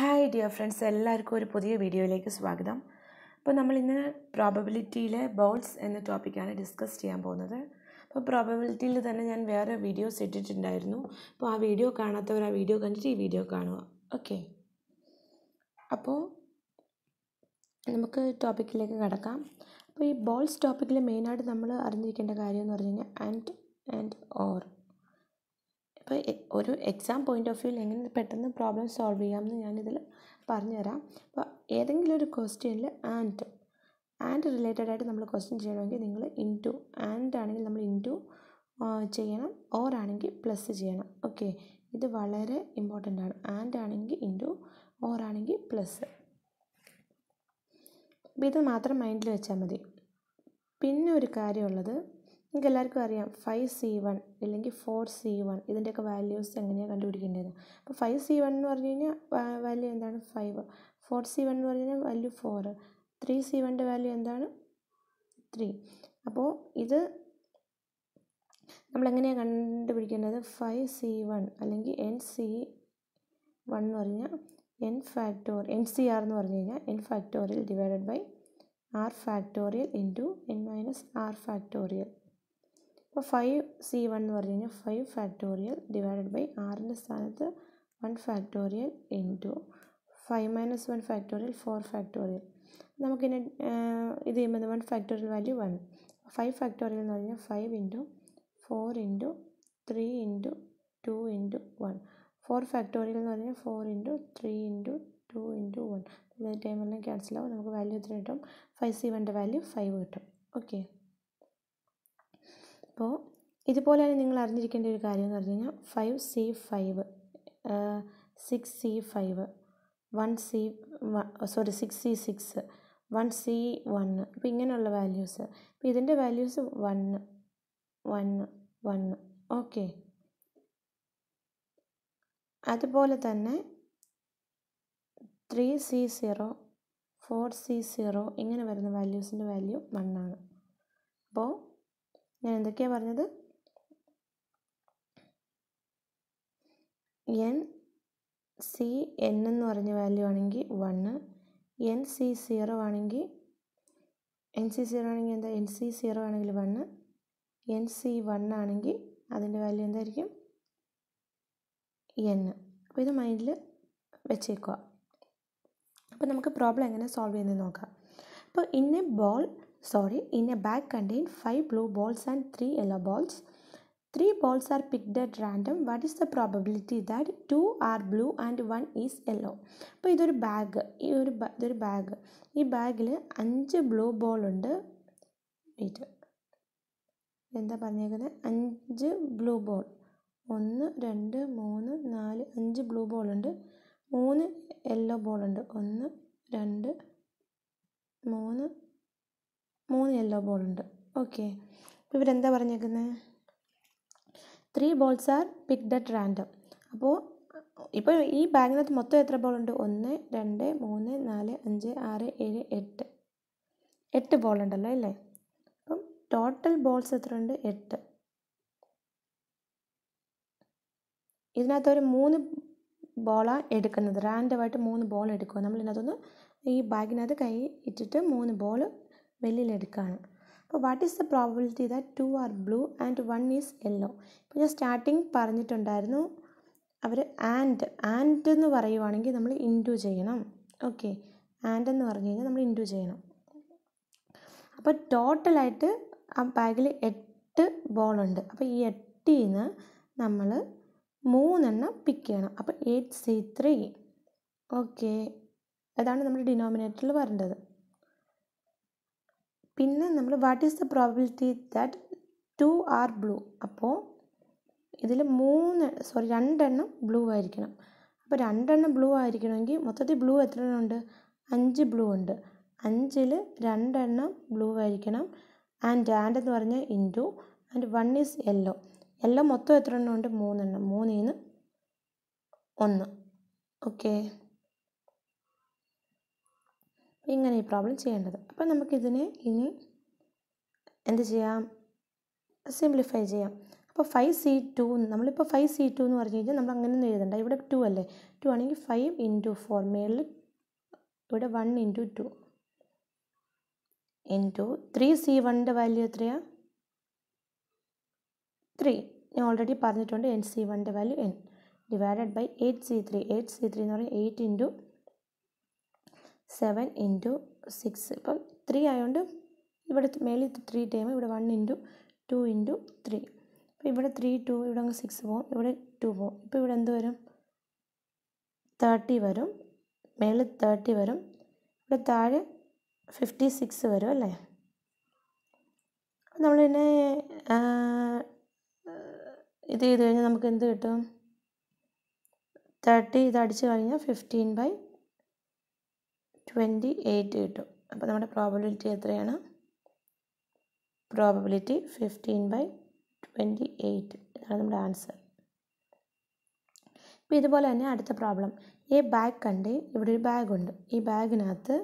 Hi dear friends എല്ലാവർക്കും ഒരു പുതിയ വീഡിയോയിലേക്ക് സ്വാഗതം അപ്പോൾ നമ്മൾ ഇന്ന് പ്രോബബിലിറ്റിയിലെ ബോൾസ് എന്ന ടോപ്പിക്കാണ് ഡിസ്കസ് ചെയ്യാൻ പോകുന്നത് അപ്പോൾ പ്രോബബിലിറ്റിയിൽ തന്നെ ഞാൻ വേറെ വീഡിയോസ് ഇട്ടിട്ടുണ്ടായിരുന്നു അപ്പോൾ ആ വീഡിയോ കാണാത്തവർ ആ വീഡിയോ കണ്ടിട്ട് ഈ വീഡിയോ കാണുക ഓക്കെ അപ്പോൾ നമുക്ക് ടോപ്പിക്കിലേക്ക് കടക്കാം അപ്പോൾ ഈ ബോൾസ് ടോപ്പിക്കിൽ മെയിനായിട്ട് നമ്മൾ അറിഞ്ഞിരിക്കേണ്ട കാര്യം എന്ന് പറഞ്ഞു കഴിഞ്ഞാൽ ആൻഡ് ആൻഡ് ഓർ അപ്പോൾ ഒരു എക്സാം പോയിൻ്റ് ഓഫ് വ്യൂവിൽ എങ്ങനെ പെട്ടെന്ന് പ്രോബ്ലം സോൾവ് ചെയ്യാമെന്ന് ഞാനിതിൽ പറഞ്ഞുതരാം അപ്പോൾ ഏതെങ്കിലും ഒരു ക്വസ്റ്റ്യനിൽ ആൻഡ് ആൻഡ് റിലേറ്റഡ് ആയിട്ട് നമ്മൾ ക്വസ്റ്റ്യൻ ചെയ്യണമെങ്കിൽ നിങ്ങൾ ഇൻറ്റു ആൻഡ് ആണെങ്കിൽ നമ്മൾ ഇൻറ്റു ചെയ്യണം ഓർ ആണെങ്കിൽ പ്ലസ് ചെയ്യണം ഓക്കെ ഇത് വളരെ ഇമ്പോർട്ടൻ്റ് ആണ് ആൻഡ് ആണെങ്കിൽ ഇൻറ്റു ഓർ ആണെങ്കിൽ പ്ലസ് അപ്പോൾ ഇത് മാത്രം മൈൻഡിൽ വെച്ചാൽ മതി പിന്നെ ഒരു കാര്യമുള്ളത് നിങ്ങൾക്ക് എല്ലാവർക്കും അറിയാം ഫൈവ് സി വൺ അല്ലെങ്കിൽ ഫോർ സി വൺ ഇതിൻ്റെയൊക്കെ വാല്യൂസ് എങ്ങനെയാണ് കണ്ടുപിടിക്കേണ്ടത് അപ്പോൾ ഫൈവ് സി വൺ എന്ന് പറഞ്ഞു കഴിഞ്ഞാൽ വാല്യൂ എന്താണ് ഫൈവ് ഫോർ സി വൺ എന്ന് പറഞ്ഞു കഴിഞ്ഞാൽ വാല്യൂ ഫോർ ത്രീ സി വണ്ണിൻ്റെ വാല്യൂ എന്താണ് ത്രീ അപ്പോൾ ഇത് നമ്മളെങ്ങനെയാണ് കണ്ടുപിടിക്കേണ്ടത് ഫൈവ് സി വൺ അല്ലെങ്കിൽ എൻ സി വൺ എന്ന് പറഞ്ഞാൽ N factor N C R എന്ന് പറഞ്ഞു കഴിഞ്ഞാൽ N factorial divided by R factorial into N minus R factorial അപ്പോൾ ഫൈവ് സി വൺ എന്ന് പറഞ്ഞു കഴിഞ്ഞാൽ ഫൈവ് ഫാക്ടോറിയൽ ഡിവൈഡഡ് ബൈ ആറിൻ്റെ സ്ഥാനത്ത് one factorial into five minus one factorial four factorial നമുക്കിനി ഇത് ചെയ്യുമ്പോൾ one factorial value one five factorial എന്ന് പറഞ്ഞാൽ five into four into three into two into one four factorial എന്ന് പറഞ്ഞാൽ four into three into two into one ഇത് ടൈമെല്ലാം cancel ആവും നമുക്ക് വാല്യൂ എത്ര കിട്ടും ഫൈവ് സി വണ്ണിൻ്റെ വാല്യൂ ഫൈവ് കിട്ടും ഓക്കെ അപ്പോൾ ഇതുപോലെ തന്നെ നിങ്ങൾ അറിഞ്ഞിരിക്കേണ്ട ഒരു കാര്യം എന്ന് പറഞ്ഞു കഴിഞ്ഞാൽ five C five six C five one C sorry six C six one C one അപ്പോൾ ഇങ്ങനെയുള്ള വാല്യൂസ് അപ്പോൾ ഇതിൻ്റെ values one one one okay അതുപോലെ തന്നെ three C zero four C zero ഇങ്ങനെ വരുന്ന വാല്യൂസിൻ്റെ വാല്യൂ വണ്ണാണ് അപ്പോൾ ഞാൻ എന്തൊക്കെയാണ് പറഞ്ഞത് എൻ സി എൻ എന്ന് പറഞ്ഞ വാല്യൂ ആണെങ്കിൽ വണ്ണ് എൻ സി സീറോ ആണെങ്കിൽ എൻ സി സീറോ ആണെങ്കിൽ എന്താ എൻ സി സീറോ ആണെങ്കിൽ വണ്ണ് എൻ സി വൺ ആണെങ്കിൽ അതിൻ്റെ വാല്യൂ എന്തായിരിക്കും എൻ അപ്പോൾ ഇത് മൈൻഡിൽ വെച്ചേക്കുക അപ്പോൾ നമുക്ക് പ്രോബ്ലം എങ്ങനെ സോൾവ് ചെയ്യുന്നത് നോക്കാം അപ്പോൾ ഇന്ന ball sorry in a bag contain five blue balls and three yellow balls. three balls are picked at random. What is the probability that two are blue and one is yellow? അപ്പോൾ ഇതൊരു bag ഈ ഒരു ഇതൊരു bag ഈ ബാഗിൽ അഞ്ച് blue ball ഉണ്ട് wait എന്താ പറഞ്ഞേക്കുന്നത് അഞ്ച് ബ്ലൂ ബോൾ ഒന്ന് രണ്ട് മൂന്ന് നാല് അഞ്ച് ബ്ലൂ ബോൾ ഉണ്ട് മൂന്ന് യെല്ലോ ബോൾ ഉണ്ട് ഒന്ന് രണ്ട് മൂന്ന് മൂന്ന് യെല്ലോ ബോളുണ്ട് ഓക്കെ അപ്പോൾ ഇവരെന്താ പറഞ്ഞേക്കുന്നത് three balls are picked at random അപ്പോൾ ഇപ്പോൾ ഈ ബാഗിനകത്ത് മൊത്തം എത്ര ബോളുണ്ട് ഒന്ന് രണ്ട് മൂന്ന് നാല് അഞ്ച് ആറ് ഏഴ് എട്ട് എട്ട് ബോളുണ്ടല്ലോ അല്ലേ അപ്പം ടോട്ടൽ ബോൾസ് എത്ര ഉണ്ട് എട്ട് ഇതിനകത്ത് ഒരു മൂന്ന് ബോളാണ് എടുക്കുന്നത് റാൻഡമായിട്ട് മൂന്ന് ബോൾ എടുക്കുക നമ്മൾ ഇതിനകത്തൊന്ന് ഈ ബാഗിനകത്ത് കൈ ഇട്ടിട്ട് മൂന്ന് ബോൾ വെള്ളിയിലെടുക്കുകയാണ് അപ്പോൾ what is the probability that two are blue and one is yellow ഇപ്പോൾ ഞാൻ സ്റ്റാർട്ടിങ് പറഞ്ഞിട്ടുണ്ടായിരുന്നു അവർ ആൻഡ് ആൻഡ് എന്ന് പറയുവാണെങ്കിൽ നമ്മൾ ഇൻഡു ചെയ്യണം ഓക്കെ ആൻഡ് എന്ന് പറഞ്ഞു കഴിഞ്ഞാൽ നമ്മൾ ഇൻഡു ചെയ്യണം അപ്പോൾ ടോട്ടലായിട്ട് ആ ബാഗിൽ എട്ട് ബോളുണ്ട് അപ്പോൾ ഈ എട്ടിൽ നിന്ന് നമ്മൾ മൂന്നെണ്ണം പിക്ക് ചെയ്യണം അപ്പോൾ എയ്റ്റ് സി ത്രീ ഓക്കെ അതാണ് നമ്മുടെ ഡിനോമിനേറ്ററിൽ വരേണ്ടത് പിന്നെ നമ്മൾ what is the probability that two are blue അപ്പോൾ ഇതിൽ മൂന്ന് സോറി രണ്ടെണ്ണം ബ്ലൂ ആയിരിക്കണം അപ്പോൾ രണ്ടെണ്ണം ബ്ലൂ ആയിരിക്കണമെങ്കിൽ മൊത്തത്തിൽ ബ്ലൂ എത്ര എണ്ണം ഉണ്ട് അഞ്ച് ബ്ലൂ ഉണ്ട് അഞ്ചിൽ രണ്ടെണ്ണം ബ്ലൂ ആയിരിക്കണം ആൻഡ് ആൻഡ് എന്ന് പറഞ്ഞാൽ into and one is yellow yellow മൊത്തം എത്ര എണ്ണം ഉണ്ട് മൂന്നെണ്ണം മൂന്നിൽ നിന്ന് ഒന്ന് ഓക്കേ ഇങ്ങനെ ഈ പ്രോബ്ലം ചെയ്യേണ്ടത് അപ്പം നമുക്കിതിനെ ഇനി എന്ത് ചെയ്യാം സിംപ്ലിഫൈ ചെയ്യാം അപ്പോൾ ഫൈവ് സി ടു നമ്മളിപ്പോൾ ഫൈവ് സി ടു എന്ന് പറഞ്ഞു കഴിഞ്ഞാൽ നമ്മൾ അങ്ങനെ ഒന്നും എഴുതണ്ട ഇവിടെ ടു അല്ലേ ടു ആണെങ്കിൽ ഫൈവ് ഇൻറ്റു ഫോർ മേളിൽ ഇവിടെ one into two into three C വണ്ണിൻ്റെ വാല്യൂ എത്രയാണ് ത്രീ ഞാൻ ഓൾറെഡി പറഞ്ഞിട്ടുണ്ട് എൻ സി വണ്ണിൻ്റെ value N divided by eight C three eight C three എന്ന് പറഞ്ഞാൽ eight into seven into six ഇപ്പം ത്രീ ആയതുകൊണ്ട് ഇവിടെ മേളിൽ ത്രീ ടൈം ഇവിടെ one into two into three അപ്പോൾ ഇവിടെ ത്രീ ടു ഇവിടെ അങ്ങ് സിക്സ് പോകും ഇവിടെ ടു പോകും ഇപ്പോൾ ഇവിടെ എന്ത് വരും തേർട്ടി വരും മേളിൽ തേർട്ടി വരും ഇവിടെ താഴെ ഫിഫ്റ്റി സിക്സ് വരും അല്ലേ നമ്മൾ പിന്നെ ഇത് ചെയ്ത് കഴിഞ്ഞാൽ നമുക്ക് എന്ത് കിട്ടും തേർട്ടി ഇത് അടിച്ച് കഴിഞ്ഞാൽ ഫിഫ്റ്റീൻ ബൈ ട്വൻറ്റി എയ്റ്റ് കിട്ടും അപ്പോൾ നമ്മുടെ പ്രോബിലിറ്റി എത്രയാണ് probability fifteen by twenty eight ഇതാണ് നമ്മുടെ ആൻസർ ഇപ്പം ഇതുപോലെ തന്നെ അടുത്ത പ്രോബ്ലം ഈ ബാഗ് കണ്ട് ഇവിടെ ഒരു ബാഗ് ഉണ്ട് ഈ ബാഗിനകത്ത്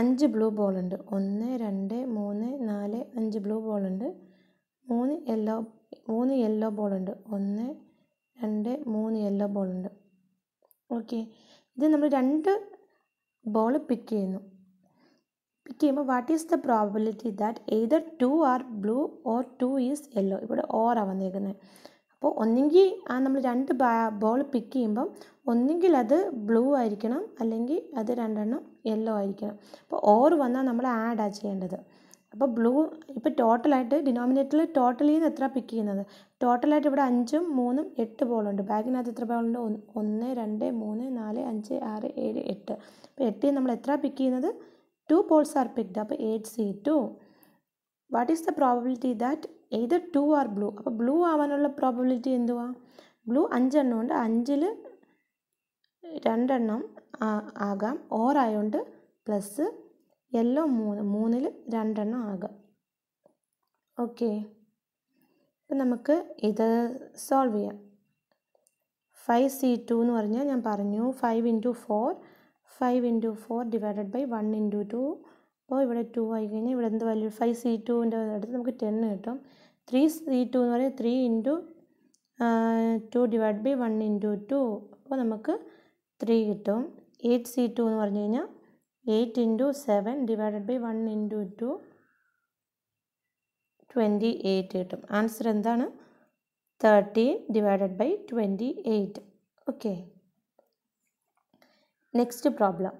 അഞ്ച് ബ്ലൂ ബോൾ ഉണ്ട് ഒന്ന് രണ്ട് മൂന്ന് നാല് അഞ്ച് ബ്ലൂ ബോൾ ഉണ്ട് മൂന്ന് യെല്ലോ മൂന്ന് യെല്ലോ ബോൾ ഉണ്ട് ഒന്ന് രണ്ട് മൂന്ന് യെല്ലോ ബോൾ ഉണ്ട് ഓക്കെ ഇത് നമ്മൾ രണ്ട് ബോൾ പിക്ക് ചെയ്യുന്നു പിക്ക് ചെയ്യുമ്പോൾ what is the probability that either two are blue or two is yellow ഇവിടെ ഓറാണ് വന്നിരിക്കുന്നത് അപ്പോൾ ഒന്നെങ്കിൽ ആ നമ്മൾ രണ്ട് ബോൾ പിക്ക് ചെയ്യുമ്പം ഒന്നെങ്കിൽ അത് ബ്ലൂ ആയിരിക്കണം അല്ലെങ്കിൽ അത് രണ്ടെണ്ണം യെല്ലോ ആയിരിക്കണം അപ്പോൾ ഓർ വന്നാൽ നമ്മൾ ആഡാണ് ചെയ്യേണ്ടത് അപ്പോൾ ബ്ലൂ ഇപ്പോൾ ടോട്ടലായിട്ട് ഡിനോമിനേറ്ററിൽ ടോട്ടലിൽ നിന്ന് എത്ര പിക്ക് ചെയ്യുന്നത് ടോട്ടലായിട്ട് ഇവിടെ അഞ്ചും മൂന്നും എട്ട് ബോളുണ്ട് ബാഗിനകത്ത് എത്ര ബോളുണ്ട് ഒന്ന് രണ്ട് മൂന്ന് നാല് അഞ്ച് ആറ് ഏഴ് എട്ട് അപ്പോൾ എട്ടിൽ നമ്മൾ എത്ര പിക്ക് ചെയ്യുന്നത് ടു ബോൾസ് ആർ പിക്ഡ് അപ്പോൾ eight C two what is the probability that either two are blue അപ്പോൾ ബ്ലൂ ആവാനുള്ള പ്രോബിലിറ്റി എന്തുവാ ബ്ലൂ അഞ്ചെണ്ണം ഉണ്ട് അഞ്ചിൽ രണ്ടെണ്ണം ആകാം ഓർ ആയതുകൊണ്ട് പ്ലസ് യെല്ലോ മൂന്ന് മൂന്നിൽ രണ്ടെണ്ണം ആകുക ഓക്കെ ഇപ്പം നമുക്ക് ഇത് സോൾവ് ചെയ്യാം ഫൈവ് സി ടു എന്ന് പറഞ്ഞാൽ ഞാൻ പറഞ്ഞു five into four five into four divided by one into two അപ്പോൾ ഇവിടെ ടു ആയി കഴിഞ്ഞാൽ ഇവിടെ എന്ത് വാല്യൂ ഫൈവ് സി ടുവിൻ്റെ അടുത്ത് നമുക്ക് ടെൻ കിട്ടും ത്രീ സി ടു എന്ന് പറയുന്നത് three into two divide by one into two അപ്പോൾ നമുക്ക് ത്രീ കിട്ടും എയ്റ്റ് സി ടു എന്ന് പറഞ്ഞു കഴിഞ്ഞാൽ eight into seven divided by one into two twenty eight കിട്ടും ആൻസർ എന്താണ് thirteen divided by twenty eight okay next problem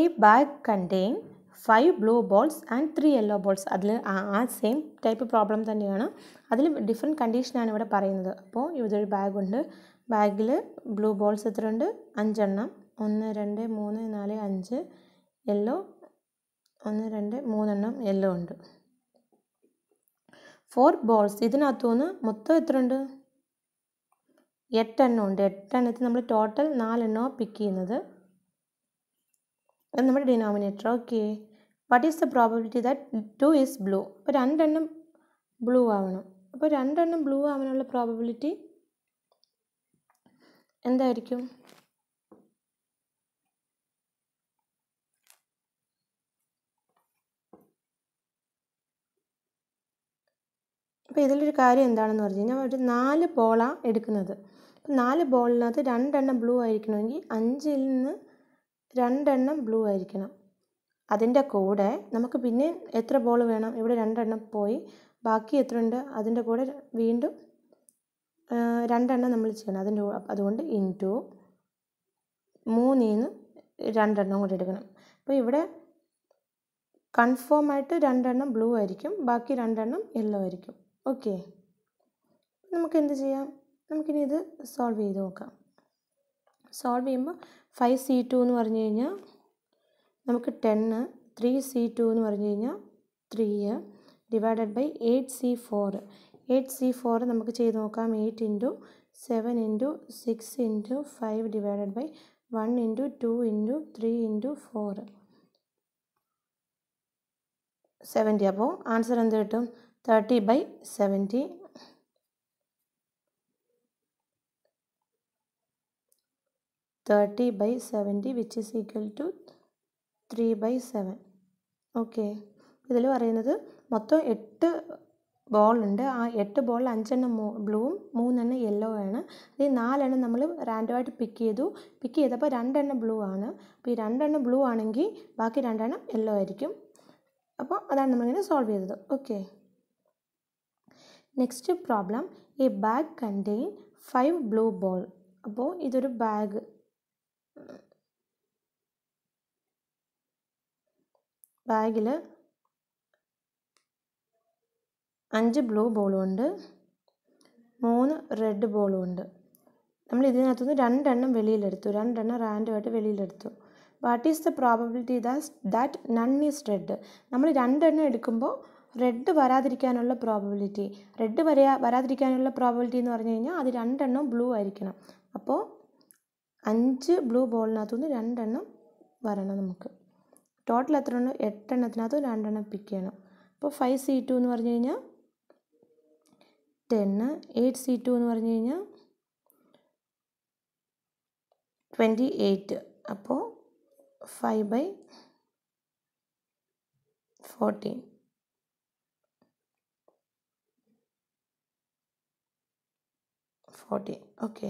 a bag contain five blue balls and three yellow balls അതിൽ ആ same type problem തന്നെയാണ് അതിൽ different കണ്ടീഷനാണ് ഇവിടെ പറയുന്നത് അപ്പോൾ ഇതൊരു ഉണ്ട് ബാഗിൽ ബ്ലൂ ബോൾസ് എത്ര ഉണ്ട് അഞ്ചെണ്ണം ഒന്ന് രണ്ട് മൂന്ന് നാല് അഞ്ച് യെല്ലോ ഒന്ന് രണ്ട് മൂന്നെണ്ണം യെല്ലോ ഉണ്ട് ഫോർ ബോൾസ് ഇതിനകത്തുനിന്ന് മൊത്തം എത്രയുണ്ട് എട്ടെണ്ണം ഉണ്ട് എട്ടെണ്ണത്തിൽ നമ്മൾ ടോട്ടൽ നാലെണ്ണമാണ് പിക്ക് ചെയ്യുന്നത് അത് നമ്മുടെ denominator okay what is the probability that two is blue അപ്പോൾ രണ്ടെണ്ണം ബ്ലൂ ആവണം അപ്പോൾ രണ്ടെണ്ണം ബ്ലൂ ആവാനുള്ള പ്രോബബിലിറ്റി എന്തായിരിക്കും അപ്പോൾ ഇതിലൊരു കാര്യം എന്താണെന്ന് പറഞ്ഞു കഴിഞ്ഞാൽ ഒരു നാല് ബോളാണ് എടുക്കുന്നത് നാല് ബോളിനകത്ത് രണ്ടെണ്ണം ബ്ലൂ ആയിരിക്കണമെങ്കിൽ അഞ്ചിൽ നിന്ന് രണ്ടെണ്ണം ബ്ലൂ ആയിരിക്കണം അതിൻ്റെ കൂടെ നമുക്ക് പിന്നെ എത്ര ബോൾ വേണം ഇവിടെ രണ്ടെണ്ണം പോയി ബാക്കി എത്ര ഉണ്ട് അതിൻ്റെ കൂടെ വീണ്ടും രണ്ടെണ്ണം നമ്മൾ ചെയ്യണം അതിൻ്റെ അതുകൊണ്ട് ഇൻറ്റു മൂന്നിൽ നിന്ന് രണ്ടെണ്ണം കൂടി എടുക്കണം അപ്പോൾ ഇവിടെ കൺഫേം ആയിട്ട് രണ്ടെണ്ണം ബ്ലൂ ആയിരിക്കും ബാക്കി രണ്ടെണ്ണം യെല്ലോ ആയിരിക്കും ഓക്കെ നമുക്ക് എന്ത് ചെയ്യാം നമുക്കിനി ഇത് സോൾവ് ചെയ്ത് നോക്കാം സോൾവ് ചെയ്യുമ്പോൾ ഫൈവ് സി ടു എന്ന് പറഞ്ഞു കഴിഞ്ഞാൽ നമുക്ക് ടെന്ന് ത്രീ സി ടു എന്ന് പറഞ്ഞു കഴിഞ്ഞാൽ three divided by eight C four eight C four നമുക്ക് ചെയ്ത് നോക്കാം eight into seven into six into five divided by one into two into three into four seventy അപ്പോൾ ആൻസർ എന്ത് കിട്ടും thirty by seventy thirty by seventy which is equal to three by seven okay ഇതിൽ പറയുന്നത് മൊത്തം എട്ട് ബോളുണ്ട് ആ എട്ട് ബോളിൽ അഞ്ചെണ്ണം മൂ ബ്ലൂവും മൂന്നെണ്ണം യെല്ലോ ആണ് ഈ നാലെണ്ണം നമ്മൾ റാൻഡമായിട്ട് പിക്ക് ചെയ്തു പിക്ക് ചെയ്തപ്പോൾ രണ്ടെണ്ണം ബ്ലൂ ആണ് അപ്പോൾ ഈ രണ്ടെണ്ണം ബ്ലൂ ആണെങ്കിൽ ബാക്കി രണ്ടെണ്ണം യെല്ലോ ആയിരിക്കും അപ്പോൾ അതാണ് നമ്മളിങ്ങനെ സോൾവ് ചെയ്തത് okay next problem a bag contain five blue ball അപ്പോൾ ഇതൊരു ബാഗ് ബാഗിൽ അഞ്ച് ബ്ലൂ ബോളും ഉണ്ട് മൂന്ന് റെഡ് ബോളും ഉണ്ട് നമ്മൾ ഇതിനകത്തുനിന്ന് രണ്ടെണ്ണം വെളിയിലെടുത്തു രണ്ടെണ്ണം റാൻഡുമായിട്ട് വെളിയിലെടുത്തു what is the probability that none is red നമ്മൾ രണ്ടെണ്ണം എടുക്കുമ്പോൾ റെഡ് വരാതിരിക്കാനുള്ള പ്രോബബിലിറ്റി റെഡ് വരാ വരാതിരിക്കാനുള്ള പ്രോബബിലിറ്റി എന്ന് പറഞ്ഞു കഴിഞ്ഞാൽ അത് രണ്ടെണ്ണം ബ്ലൂ ആയിരിക്കണം അപ്പോൾ അഞ്ച് ബ്ലൂ ബോളിനകത്തുനിന്ന് രണ്ടെണ്ണം വരണം നമുക്ക് ടോട്ടൽ എത്ര എണ്ണം എട്ടെണ്ണത്തിനകത്ത് രണ്ടെണ്ണം പിക്ക് ചെയ്യണം അപ്പോൾ ഫൈവ് സി ടു എന്ന് പറഞ്ഞു കഴിഞ്ഞാൽ ടെന്ന് എയ്റ്റ് സി ടു എന്ന് പറഞ്ഞു കഴിഞ്ഞാൽ ട്വൻറ്റി എയ്റ്റ് അപ്പോൾ five by fourteen fourteen okay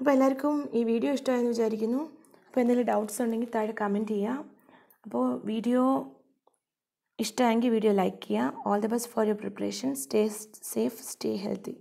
അപ്പോൾ എല്ലാവർക്കും ഈ വീഡിയോ ഇഷ്ടമായെന്ന് വിചാരിക്കുന്നു അപ്പോൾ എന്തെങ്കിലും ഡൗട്ട്സ് ഉണ്ടെങ്കിൽ താഴെ കമൻറ്റ് ചെയ്യുക അപ്പോൾ വീഡിയോ ഇഷ്ടമായെങ്കിൽ വീഡിയോ ലൈക്ക് ചെയ്യുക all the best for your preparation stay safe stay healthy